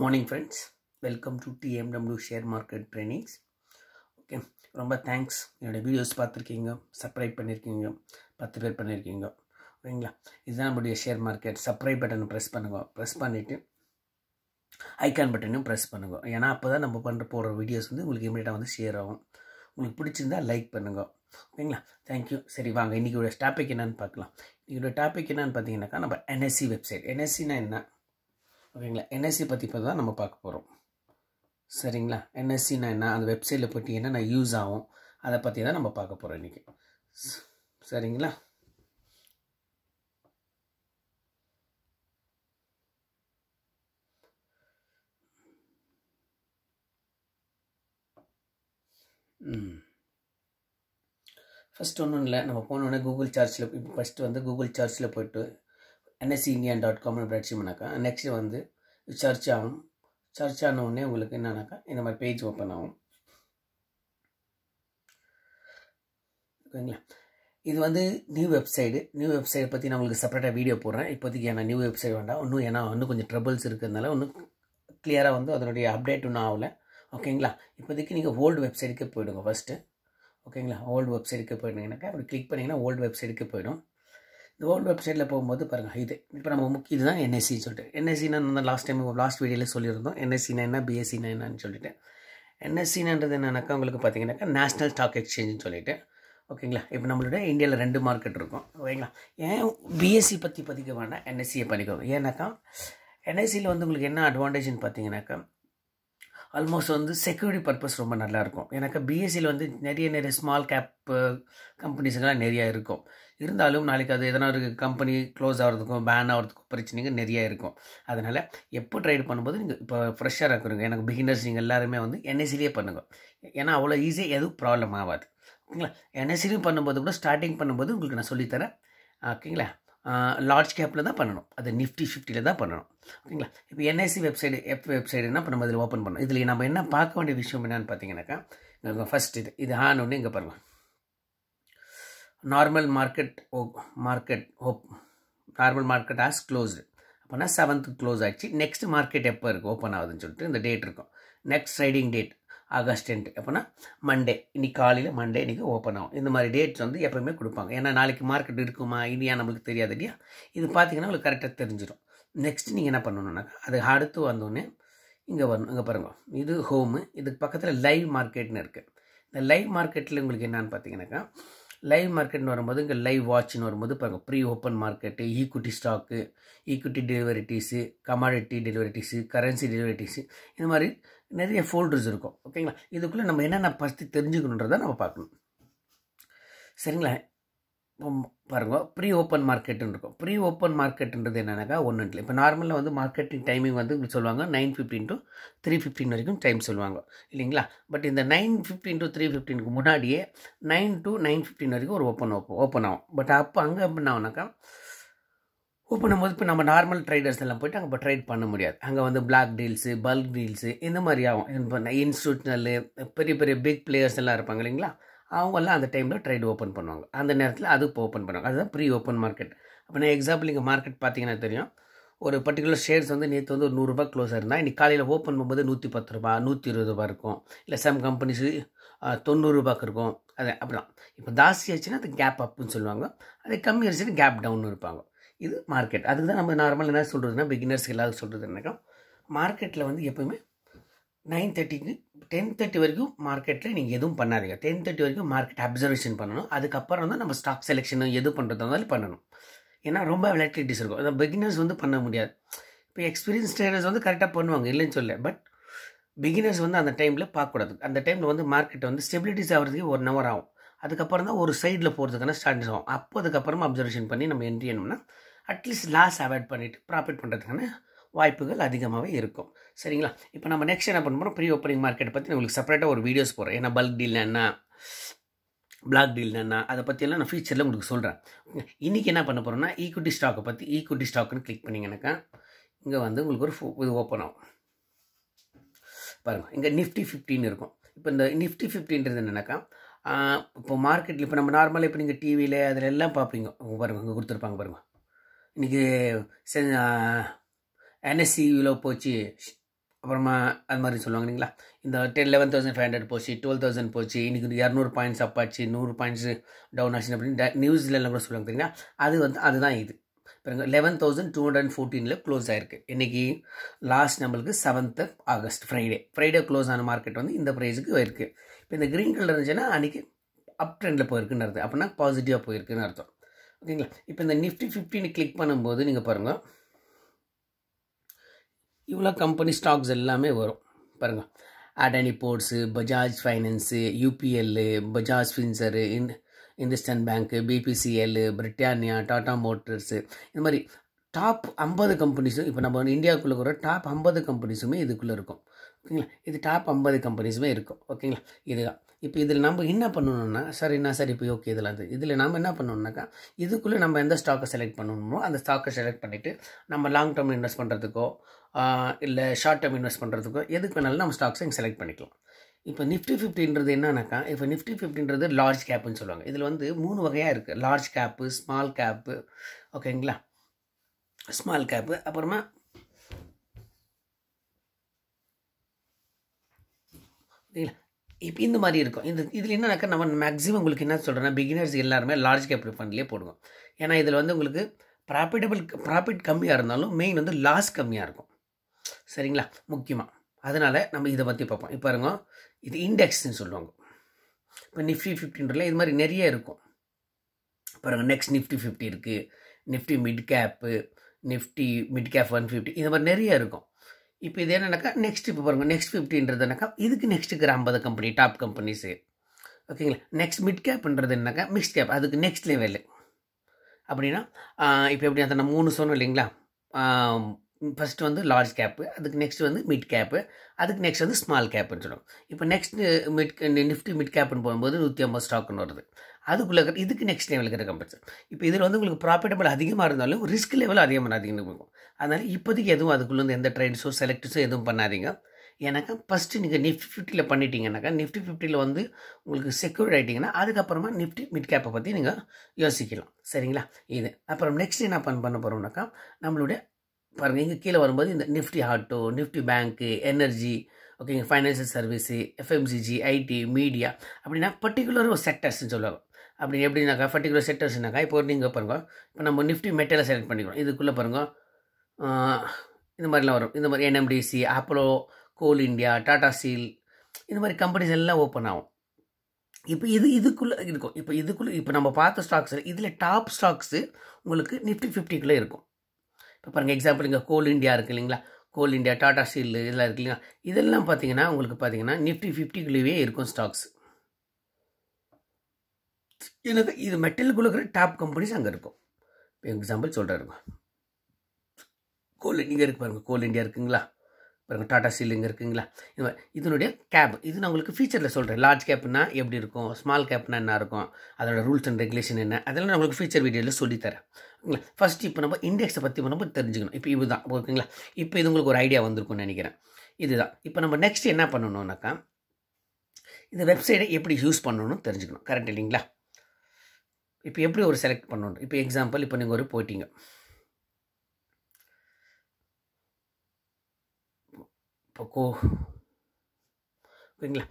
morning friends welcome to TMW share market trainings okay ரொம்ப thanks என்னோடய videos பார்த்துருக்கீங்க subscribe பண்ணியிருக்கீங்க பத்து பேர் பண்ணியிருக்கீங்க ஓகேங்களா இதுதான் நம்மளுடைய ஷேர் மார்க்கெட் சப்ஸ்கிரைப் பட்டனை ப்ரெஸ் பண்ணுங்க ப்ரெஸ் பண்ணிவிட்டு ஐக்கான் பட்டனையும் ப்ரெஸ் பண்ணுங்க ஏன்னா அப்போ தான் நம்ம பண்ணுற போடுற வீடியோஸ் வந்து உங்களுக்கு இமீடியட்டாக வந்து ஷேர் ஆகும் உங்களுக்கு பிடிச்சிருந்தால் லைக் பண்ணுங்க ஓகேங்களா தேங்க்யூ சரி வாங்க இன்றைக்கி டாபிக் என்னென்னு பார்க்கலாம் இன்றைக்கி டாபிக் என்னென்னு பார்த்தீங்கன்னாக்கா நம்ம என்எஸ்சி வெப்சைட் என்எஸ்சினா என்ன ஓகேங்களா என்எஸ்சி பற்றி இப்போ தான் நம்ம பார்க்க போகிறோம் சரிங்களா என்எஸ்சினா என்ன அந்த வெப்சைட்டில் போய்ட்டு என்னென்ன யூஸ் ஆகும் அதை பற்றி தான் நம்ம பார்க்க போகிறோம் இன்றைக்கி சரிங்களா ஃபஸ்ட் ஒன்றும் இல்லை நம்ம போனோடனே கூகுள் சார்ஜில் இப்போ ஃபஸ்ட்டு வந்து கூகுள் சார்ஜில் போய்ட்டு என்எஸ்சி இந்தியன் டாட் காம்னு படிச்சிங்கனாக்கா நெக்ஸ்ட்டு வந்து சர்ச் ஆகும் சர்ச் ஆனவுடனே உங்களுக்கு என்னன்னாக்கா இந்த மாதிரி பேஜ் ஓப்பன் ஆகும் ஓகேங்களா இது வந்து நியூ வெப்சைடு நியூ வெப்சைட் பற்றி நான் உங்களுக்கு செப்பரேட்டாக வீடியோ போடுறேன் இப்போதைக்கு ஏன்னா நியூ வெப்சைட் வேண்டாம் இன்னும் ஏன்னா இன்னும் கொஞ்சம் ட்ரபிள்ஸ் இருக்கிறதுனால ஒன்றும் க்ளியராக வந்து அதனுடைய அப்டேட் ஒன்றும் ஆகலை ஓகேங்களா இப்போதைக்கு நீங்கள் ஓல்டு வெப்சைட்டுக்கு போயிடுங்க ஃபஸ்ட்டு ஓகேங்களா ஓல்டு வெப்சைட்டுக்கு போயிட்டீங்கன்னாக்கா அப்படி கிளிக் பண்ணிங்கன்னா ஓல்டு வெப்சைட்டுக்கு போயிடும் இந்த வேர்ல்டு வெப்சைட்டில் போகும்போது பாருங்கள் இது இப்போ நம்ம முக்கிய இதுதான் என்எஸ்சின்னு e சொல்லிட்டு என்எஸ்சின்னு e நான் லாஸ்ட் டைம் லாஸ்ட் வீடியோவில் சொல்லியிருந்தோம் என்எஸ்சினா e என்ன பிஎஸ்சினா என்னன்னு சொல்லிட்டு என்எஸ்சின்றது என்னன்னாக்கா உங்களுக்கு பார்த்தீங்கன்னாக்கா நேஷ்னல் ஸ்டாக் எக்ஸ்சேஞ்சுன்னு சொல்லிட்டு ஓகேங்களா இப்போ நம்மளோட இந்தியாவில் ரெண்டு மார்க்கெட் இருக்கும் ஓகேங்களா ஏன் பிஎஸ்சி பற்றி பதிக்க வேண்டாம் என்எஸ்சியை பண்ணிக்கோங்க ஏன்னாக்கா என்எஸ்சியில் வந்து உங்களுக்கு என்ன அட்வான்டேஜ்னு பார்த்தீங்கன்னாக்கா ஆல்மோஸ்ட் வந்து செக்யூரிட்டி பர்பஸ் ரொம்ப நல்லாயிருக்கும் எனக்கு பிஎஸ்சியில் வந்து நிறைய நிறைய ஸ்மால் கேப் கம்பெனிஸ்லாம் நிறையா இருக்கும் இருந்தாலும் நாளைக்கு அது எதனா ஒரு கம்பெனி க்ளோஸ் ஆகிறதுக்கும் பேன் ஆகிறதுக்கும் பிரச்சனைங்க நிறையா இருக்கும் அதனால் எப்போ ட்ரைடு பண்ணும்போது நீங்கள் இப்போ ஃப்ரெஷ்ஷாக இருக்கிறீங்க எனக்கு பிகினர்ஸ் நீங்கள் எல்லாருமே வந்து என்எஸ்சிலேயே பண்ணுங்க ஏன்னா அவ்வளோ ஈஸியாக எதுவும் ப்ராப்ளம் ஆகாது ஓகேங்களா என்எஸ்சிலையும் பண்ணும்போது கூட ஸ்டார்டிங் பண்ணும்போது உங்களுக்கு நான் சொல்லித்தரேன் ஓகேங்களா லார்ஜ் கேப்பில் தான் பண்ணணும் அது நிஃப்டி ஃபிஃப்டியில் தான் பண்ணணும் ஓகேங்களா இப்போ என்ஐசி வெப்சைடு எப் வெப்சைடுனா இப்போ நம்ம இதில் ஓப்பன் பண்ணணும் இதில் நம்ம என்ன பார்க்க வேண்டிய விஷயம் என்னென்னு பார்த்தீங்கன்னாக்கா ஃபஸ்ட் இது இது ஆனோடனே இங்கே பாருங்கள் நார்மல் மார்க்கெட் ஓ மார்க்கெட் ஓ நார்மல் மார்க்கெட் ஆஸ் க்ளோஸ்டு அப்போனா செவன்த்து க்ளோஸ் ஆச்சு நெக்ஸ்ட் மார்க்கெட் எப்போ இருக்குது ஓப்பன் ஆகுதுன்னு சொல்லிட்டு இந்த டேட் இருக்கும் next trading date August tenth எப்போனா மண்டே இன்னைக்கு காலையில் மண்டே இன்றைக்கி ஓப்பன் ஆகும் இந்த மாதிரி டேட்ஸ் வந்து எப்போயுமே கொடுப்பாங்க ஏன்னா நாளைக்கு மார்க்கெட் இருக்குமா இல்லையா நம்மளுக்கு தெரியாது இல்லையா இது பார்த்தீங்கன்னா உங்களுக்கு கரெக்டாக தெரிஞ்சிடும் நெக்ஸ்ட் நீங்கள் என்ன பண்ணணுன்னாக்கா அது அடுத்து வந்தோடனே இங்கே வரணும் இங்கே பாருங்கள் இது ஹோமு இதுக்கு பக்கத்தில் லைவ் மார்க்கெட்னு இருக்குது இந்த லைவ் மார்க்கெட்டில் உங்களுக்கு என்னான்னு பார்த்தீங்கன்னாக்கா லைவ் மார்க்கெட்னு வரும்போது இங்கே லைவ் வாட்ச்னு வரும்போது பாருங்கள் pre open market equity stock equity derivatives commodity derivatives currency derivatives இந்த மாதிரி நிறைய ஃபோல்டர்ஸ் இருக்கும் ஓகேங்களா இதுக்குள்ளே நம்ம என்னென்ன பற்றி தெரிஞ்சுக்கணுன்றதை நம்ம பார்க்கணும் சரிங்களா பாருங்க ப்ரீ ஓப்பன் மார்க்கெட்டுன்னு இருக்கும் ப்ரீ ஓப்பன் மார்க்கெட்டுன்றது என்னென்னாக்கா ஒன்றுன்ட்டு இப்போ நார்மலாக வந்து மார்க்கெட்டிங் டைமிங் வந்து சொல்லுவாங்க nine fifteen to three fifteen வரைக்கும் டைம் சொல்லுவாங்க இல்லைங்களா பட் இந்த நைன் ஃபிஃப்டின் டு த்ரீ ஃபிஃப்டினுக்கு முன்னாடியே நைன் டு நைன் ஃபிஃப்டின் வரைக்கும் ஒரு ஓப்பன் ஓப்பன் ஓப்பன் ஆகும் பட் அப்போ அங்கே என்ன ஆகுனாக்கா இப்போ நம்ம இப்போ நம்ம நார்மல் ட்ரேடர்ஸ் எல்லாம் போய்ட்டு அங்கே இப்போ ட்ரேட் பண்ண முடியாது அங்கே வந்து பிளாக் டீல்ஸு பல்க் டீல்ஸு இந்த மாதிரி ஆகும் இன்ஸ்டியூஷனல் பெரிய பெரிய பிக் பிளேயர்ஸ் எல்லாம் இருப்பாங்க இல்லைங்களா அவங்கெல்லாம் அந்த டைமில் ட்ரேட் ஓப்பன் பண்ணுவாங்க அந்த நேரத்தில் அது இப்போ ஓப்பன் பண்ணுவாங்க அதுதான் ப்ரீ ஓப்பன் மார்க்கெட் அப்போ நான் எக்ஸாம்பிள் இங்கே மார்க்கெட் பார்த்தீங்கன்னா தெரியும் ஒரு பர்டிகுலர் ஷேர்ஸ் வந்து நேற்று வந்து ஒரு நூறுரூபா க்ளோஸ் இருந்தால் இன்றைக்கி காலையில் ஓப்பன் பண்ணும்போது நூற்றி பத்து ரூபா நூற்றி இருபது ரூபா இருக்கும் இல்லை சம் கம்பெனிஸு தொண்ணூறுரூபாக்கு இருக்கும் அது அப்படிலாம் இப்போ ஜாஸ்தியாச்சுன்னா அது கேப் அப்புன்னு சொல்லுவாங்க அது கம்மி ஆச்சுன்னா கேப் டவுன் இருப்பாங்க இது மார்க்கெட் அதுக்கு தான் நம்ம நார்மல் என்ன சொல்கிறதுனா பிகினர்ஸ் எல்லாத்துக்கும் சொல்கிறது என்னக்கா மார்க்கெட்டில் வந்து எப்போயுமே நைன் தேர்ட்டிக்கு டென் தேர்ட்டி வரைக்கும் மார்க்கெட்டில் நீங்கள் எதுவும் பண்ணாதீங்க டென் தேர்ட்டி வரைக்கும் மார்க்கெட் அப்சர்வேஷன் பண்ணணும் அதுக்கப்புறம் தான் நம்ம ஸ்டாக் செலெக்ஷன் எது பண்ணுறது இருந்தாலும் பண்ணணும் ஏன்னா ரொம்ப விளையாட்டிட்டிஸ் இருக்கும் அதை பிகினர்ஸ் வந்து பண்ண முடியாது இப்போ எக்ஸ்பீரியன்ஸ் ட்ரேடர்ஸ் வந்து கரெக்டாக பண்ணுவாங்க இல்லைன்னு சொல்ல பட் பிகினர்ஸ் வந்து அந்த டைமில் பார்க்கக்கூடாது அந்த டைமில் வந்து மார்க்கெட்டை வந்து ஸ்டெபிலிட்டிஸ் ஆகிறதுக்கு ஒன் ஹவர் ஆகும் அதுக்கப்புறம் தான் ஒரு சைடில் போகிறதுக்கான ஸ்டாண்டர்ஸ் ஆகும் அப்போ அதுக்கப்புறமா அப்சர்வேஷன் பண்ணி நம்ம என்ட்ரி என்னோம்னா அட்லீஸ்ட் லாஸ் அவாய்ட் பண்ணிவிட்டு ப்ராஃபிட் பண்ணுறதுக்கான வாய்ப்புகள் அதிகமாகவே இருக்கும் சரிங்களா இப்போ நம்ம நெக்ஸ்ட் என்ன பண்ண போகிறோம் ப்ரீ ஓப்பனிங் மார்க்கெட் பற்றி உங்களுக்கு செப்பரேட்டாக ஒரு வீடியோஸ் போகிறேன் ஏன்னா பல்க் டீல் என்ன பிளாக் டீல் என்ன அதை பற்றியெல்லாம் நான் ஃபியூச்சரில் உங்களுக்கு சொல்கிறேன் இன்றைக்கி என்ன பண்ண போகிறோம்னா ஈக்குட்டி ஸ்டாக்கை பற்றி ஈக்குட்டி ஸ்டாக்குன்னு கிளிக் பண்ணிங்கனாக்கா இங்கே வந்து உங்களுக்கு ஒரு இது ஓப்பன் ஆகும் பாருங்கள் இங்கே நிஃப்டி ஃபிஃப்டின்னு இருக்கும் இப்போ இந்த நிஃப்டி ஃபிஃப்டின்றது என்னென்னாக்கா இப்போ மார்க்கெட்டில் இப்போ நம்ம நார்மலாக இப்போ நீங்கள் டிவியில் அதில் எல்லாம் பார்ப்பீங்க பாருங்கள் இங்கே கொடுத்துருப்பாங்க பாருங்கள் இன்றைக்கி என்எஸ்சி இவ்வளோ போச்சு அப்புறமா அது மாதிரி சொல்லுவாங்க இல்லைங்களா இந்த ten eleven thousand five hundred போச்சு டுவெல் தௌசண்ட் போச்சு இன்றைக்கி இரநூறு பாயிண்ட்ஸ் அப்பாச்சு நூறு பாயிண்ட்ஸ் டவுன் ஆச்சு அப்படின்னு நியூஸ்லலாம் கூட சொல்லுவாங்க தெரியுங்களா அது வந்து அதுதான் இது பாருங்க லெவன் தௌசண்ட் டூ ஹண்ட்ரட் ஃபோர்டீனில் க்ளோஸ் ஆயிருக்கு இன்றைக்கி லாஸ்ட் நம்மளுக்கு seventh August Friday Friday close ஆன மார்க்கெட் வந்து இந்த ப்ரைஸுக்கு இருக்குது இப்போ இந்த க்ரீன் கலர் இருந்துச்சுன்னா அன்றைக்கி அப் ட்ரெண்டில் போயிருக்குன்னு அர்த்தம் அப்படின்னா பாசிட்டிவாக போயிருக்குன்னு அர்த்தம் ஓகேங்களா இப்போ இந்த நிஃப்டி ஃபிஃப்டின்னு கிளிக் பண்ணும்போது நீங்கள் பாருங்கள் இவ்வளோ கம்பெனி ஸ்டாக்ஸ் எல்லாமே வரும் பாருங்கள் Adani ports Bajaj finance UPL Bajaj Finserv இன் Hindustan bank BPCL Britannia Tata motors இந்த மாதிரி டாப் ஐம்பது கம்பெனிஸும் இப்போ நம்ம இந்தியாவுக்குள்ளே கூட டாப் ஐம்பது கம்பெனிஸுமே இதுக்குள்ளே இருக்கும் ஓகேங்களா இது டாப் ஐம்பது கம்பெனிஸுமே இருக்கும் ஓகேங்களா இதுதான் இப்போ இதில் நம்ம என்ன பண்ணணும்னா சார் என்ன சார் இப்போ ஓகே இதெல்லாம் இதில் நம்ம என்ன பண்ணணுன்னாக்கா இதுக்குள்ளே நம்ம எந்த ஸ்டாக்கை செலக்ட் பண்ணணுமோ அந்த ஸ்டாக்கை செலக்ட் பண்ணிவிட்டு நம்ம லாங் டேர்ம் இன்வெஸ்ட் பண்ணுறதுக்கோ இல்லை ஷார்ட் டேர்ம் இன்வெஸ்ட் பண்ணுறதுக்கோ எதுக்கு வேணாலும் நம்ம ஸ்டாக்ஸை இங்கே செலக்ட் பண்ணிக்கலாம் இப்போ நிஃப்டி ஃபிஃப்டின்றது என்னன்னாக்கா இப்போ நிஃப்டி ஃபிஃப்டின்றது லார்ஜ் கேப்புன்னு சொல்லுவாங்க இதில் வந்து மூணு வகையாக இருக்குது லார்ஜ் கேப்பு ஸ்மால் கேப்பு ஓகேங்களா ஸ்மால் கேப்பு அப்புறமா இல்லை இப்போ இந்த மாதிரி இருக்கும் இந்த இதில் என்னன்னாக்கா நம்ம மேக்ஸிமம் உங்களுக்கு என்ன சொல்கிறேன்னா பிகினர்ஸ் எல்லாருமே லார்ஜ் கேப் ஃபண்ட்லேயே போடுவோம் ஏன்னா இதில் வந்து உங்களுக்கு ப்ராஃபிட்டபிள் ப்ராஃபிட் கம்மியாக இருந்தாலும் மெயின் வந்து லாஸ் கம்மியாக இருக்கும் சரிங்களா முக்கியமாக அதனால் நம்ம இதை பற்றி பார்ப்போம் இப்போ இருங்க இது இண்டெக்ஸ்ன்னு சொல்லுவாங்க இப்போ நிஃப்டி ஃபிஃப்டின்றல இது மாதிரி நிறைய இருக்கும் பாருங்கள் நெக்ஸ்ட் நிஃப்டி ஃபிஃப்டி இருக்குது Nifty mid cap Nifty mid cap one fifty இந்த மாதிரி நிறைய இருக்கும் இப்போ இது என்னன்னாக்கா நெக்ஸ்ட் இப்போ பாருங்கள் நெக்ஸ்ட் என்னக்கா இதுக்கு நெக்ஸ்ட் ஐம்பது கம்பெனி டாப் கம்பெனிஸு ஓகேங்களா நெக்ஸ்ட் மிட் கேப்ன்றது என்னக்கா மிக்ஸ்ட் கேப் அதுக்கு நெக்ஸ்ட் லெவல் அப்படின்னா இப்போ எப்படி அந்த நான் மூணு சொன்னோம் இல்லைங்களா ஃபஸ்ட்டு வந்து லார்ஜ் கேப்பு அதுக்கு நெக்ஸ்ட் வந்து மிட் கேப்பு அதுக்கு நெக்ஸ்ட் வந்து ஸ்மால் கேப்புன்னு சொல்லுவோம் இப்போ நெக்ஸ்ட் மிட் நிஃப்டி மிட் கேப்புன்னு போகும்போது நூற்றி ஐம்பது ஸ்டாக்குன்னு வருது அதுக்குள்ளே இருக்கிற இதுக்கு நெக்ஸ்ட் லெவலுக்கு இருக்கிற கம்பென்சேஷன் இப்போ இதில் வந்து உங்களுக்கு ப்ராஃபிட்டபிள் அதிகமாக இருந்தாலும் ரிஸ்க் லெவல் அதிகமாக அதிகமாக இருக்கும் அதனால் இப்போதைக்கு எதுவும் அதுக்குள்ளே வந்து எந்த ட்ரெண்ட்ஸோ செலக்டர்ஸோ எதுவும் பண்ணாதீங்க ஏன்னாக்கா ஃபஸ்ட்டு நீங்கள் நிஃப்டி ஃபிஃப்டியில் பண்ணிட்டீங்கன்னாக்கா நிஃப்டி ஃபிஃப்டியில் வந்து உங்களுக்கு செக்யூர்ட் ஆகிட்டிங்கன்னா அதுக்கப்புறமா நிஃப்டி மிட் கேப்பை பற்றி நீங்கள் யோசிக்கலாம் சரிங்களா இது அப்புறம் நெக்ஸ்ட் என்ன பண்ண பண்ண போகிறோம்னாக்கா நம்மளுடைய பாருங்கள் இங்கே கீழே வரும்போது இந்த Nifty auto Nifty bank energy ஓகேங்க financial service FMCG IT media அப்படின்னா பர்டிகுலர் ஒரு செக்டர்ஸ்னு சொல்லுவாங்க அப்படி எப்படின்னாக்கா பர்டிகுலர் செக்டர்ஸ்னாக்கா இப்போ நீங்கள் பாருங்கள் இப்போ நம்ம நிஃப்டி மெட்டலை செலக்ட் பண்ணிக்கிறோம் இதுக்குள்ளே பாருங்கள் இந்த மாதிரிலாம் வரும் இந்த மாதிரி NMDC Apollo coal India Tata steel இந்த மாதிரி கம்பெனிஸ் எல்லாம் ஓப்பன் ஆகும் இப்போ இது இதுக்குள்ளே இருக்கும் இப்போ இதுக்குள்ளே இப்போ நம்ம பார்த்த ஸ்டாக்ஸ் இதில் டாப் ஸ்டாக்ஸு உங்களுக்கு நிஃப்டி ஃபிஃப்டிக்குள்ளே இருக்கும் இப்போ பாருங்கள் எக்ஸாம்பிள் இங்கே கோல் இண்டியா இருக்குது இல்லைங்களா கோல் இண்டியா டாடா ஸ்டீல் இதெல்லாம் இருக்கு இல்லைங்களா இதெல்லாம் பார்த்தீங்கன்னா உங்களுக்கு பார்த்தீங்கன்னா நிஃப்டி ஃபிஃப்டிக்குள்ளேயே இருக்கும் ஸ்டாக்ஸ் எனக்கு இது மெட்டல் இருக்கிற டாப் கம்பெனிஸ் அங்கே இருக்கும் எக்ஸாம்பிள் சொல்கிறாருங்க கோல் இண்டியா இருக்கு பாருங்கள் கோல் இண்டியா இருக்குங்களா பாருங்கள் டாடா ஸ்டீல் இங்கே இருக்குங்களா இது மாதிரி இதனுடைய கேப் இது நான் உங்களுக்கு ஃபீச்சரில் சொல்கிறேன் லார்ஜ் கேப்னா எப்படி இருக்கும் ஸ்மால் கேப்னா என்ன இருக்கும் அதோட ரூல்ஸ் அண்ட் ரெகுலேஷன் என்ன அதெல்லாம் நான் உங்களுக்கு ஃபீச்சர் வீடியோவில் சொல்லித்தரேன் ஓகேங்களா ஃபஸ்ட் இப்போ நம்ம இண்டெக்ஸை பற்றி நம்ம தெரிஞ்சுக்கணும் இப்போ இது தான் ஓகேங்களா இப்போ இது உங்களுக்கு ஒரு ஐடியா வந்திருக்கும்னு நினைக்கிறேன் இதுதான் இப்போ நம்ம நெக்ஸ்ட் என்ன பண்ணணும்னாக்கா இந்த வெப்சைட்டை எப்படி யூஸ் பண்ணணும்னு தெரிஞ்சுக்கணும் கரெக்ட் இல்லைங்களா இப்போ எப்படி ஒரு செலக்ட் பண்ணணும் இப்போ எக்ஸாம்பிள் இப்போ நீங்கள் ஒரு போயிட்டீங்க இப்போ கோ ஓகேங்களா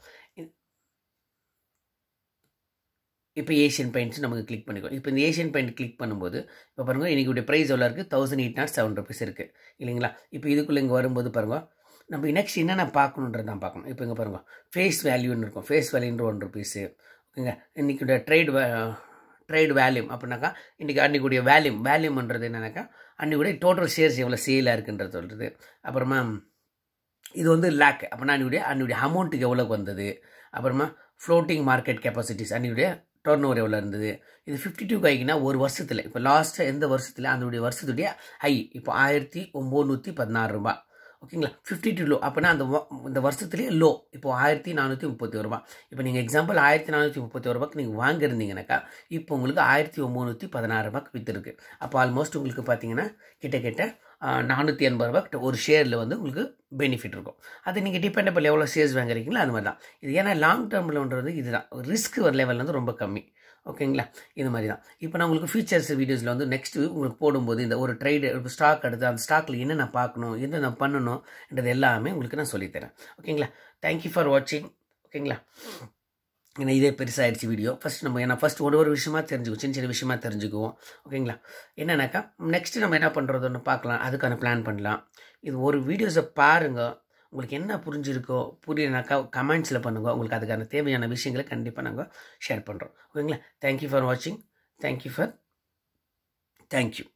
இப்போ ஏஷியன் பெயிண்ட்ஸ் நமக்கு கிளிக் பண்ணிக்கோ இப்போ இந்த ஏஷியன் பெயிண்ட் கிளிக் பண்ணும்போது இப்போ பாருங்கள் இன்றைக்குடைய ப்ரைஸ் எவ்வளோ இருக்குது thousand eight naught seven rupees இருக்குது இல்லைங்களா இப்போ இதுக்குள்ளே இங்கே வரும்போது பாருங்கள் நம்ம நெக்ஸ்ட் என்னென்ன பார்க்கணுன்றது தான் பார்க்கணும் இப்போ இங்கே பாருங்கள் ஃபேஸ் வேல்யூன்னு இருக்கும் ஃபேஸ் வேல்யூன்ற ஒன் ருபீஸு ஓகேங்க இன்றைக்குடைய ட்ரேட் ட்ரேட் வேல்யூம் அப்படின்னாக்கா இன்றைக்கி அன்றைக்குடைய வேல்யூம் வேல்யூம்ன்றது என்னென்னாக்கா அன்றைக்குடைய டோட்டல் ஷேர்ஸ் எவ்வளோ சேலாக இருக்குன்றது சொல்கிறது அப்புறமா இது வந்து லேக் அப்படின்னா அன்றைக்குடைய அன்றைக்குடைய அமௌண்ட்டுக்கு எவ்வளோக்கு வந்தது அப்புறமா ஃப்ளோட்டிங் மார்க்கெட் கெப்பாசிட்டிஸ் அன்றைக்குடைய டர்ன் ஓவர் எவ்வளோ இருந்தது இது ஃபிஃப்டி டூ கைக்குனா ஒரு வருஷத்தில் இப்போ லாஸ்ட்டு எந்த வருஷத்தில் அதனுடைய வருஷத்துடைய ஹை இப்போ ஆயிரத்தி நூற்றி பதினாறு ரூபாய் ஓகேங்களா ஃபிஃப்டி டூ லோ அப்போனா அந்த இந்த வருஷத்துலேயே லோ இப்போ ஆயிரத்தி நானூற்றி முப்பத்தி ரூபா இப்போ நீங்கள் எக்ஸாம்பிள் ஆயிரத்தி நானூற்றி முப்பத்தி ரூபாய்க்கு நீங்கள் வாங்கியிருந்தீங்கனாக்கா இப்போ உங்களுக்கு ஆயிரத்தி ஒம்பநூற்றி பதினாறு ரூபாய்க்கு விற்றுருக்கு அப்போ ஆல்மோஸ்ட் உங்களுக்கு பார்த்தீங்கன்னா கிட்டக்கிட்ட நானூற்றி எண்பது ரூபா கிட்ட ஒரு ஷேரில் வந்து உங்களுக்கு பெனிஃபிட் இருக்கும் அது நீங்கள் டிபெண்டபிள் எவ்வளோ ஷேர்ஸ் வாங்குறீங்களோ அது மாதிரி தான் இது ஏன்னா லாங் டேர்மில்ன்றது இதுதான் ரிஸ்க் வர லெவல் வந்து ரொம்ப கம்மி ஓகேங்களா இது மாதிரி தான் இப்போ நான் உங்களுக்கு ஃபியூச்சர்ஸ் வீடியோஸில் வந்து நெக்ஸ்ட்டு உங்களுக்கு போடும்போது இந்த ஒரு ட்ரைடு ஸ்டாக் எடுத்து அந்த ஸ்டாக்கில் என்னென்ன பார்க்கணும் என்னென்ன பண்ணணும்ன்றது எல்லாமே உங்களுக்கு நான் சொல்லித்தரேன் ஓகேங்களா தேங்க்யூ ஃபார் வாட்சிங் ஓகேங்களா ஏன்னா இதே பெருசாகிடுச்சு வீடியோ ஃபஸ்ட் நம்ம ஏன்னா ஃபஸ்ட் ஒரு ஒரு விஷயமா தெரிஞ்சுக்குவோம் சின்ன சின்ன விஷயமா தெரிஞ்சுக்குவோம் ஓகேங்களா என்னன்னாக்கா நெக்ஸ்ட்டு நம்ம என்ன பண்ணுறதுன்னு பார்க்கலாம் அதுக்கான பிளான் பண்ணலாம் இது ஒரு வீடியோஸை பாருங்கள் உங்களுக்கு என்ன புரிஞ்சிருக்கோ புரியனாக்கா கமெண்ட்ஸில் பண்ணுங்கள் உங்களுக்கு அதுக்கான தேவையான விஷயங்களை கண்டிப்பாக நாங்கள் ஷேர் பண்ணுறோம் ஓகேங்களா தேங்க்யூ ஃபார் வாட்சிங் தேங்க்யூ ஃபார் தேங்க்யூ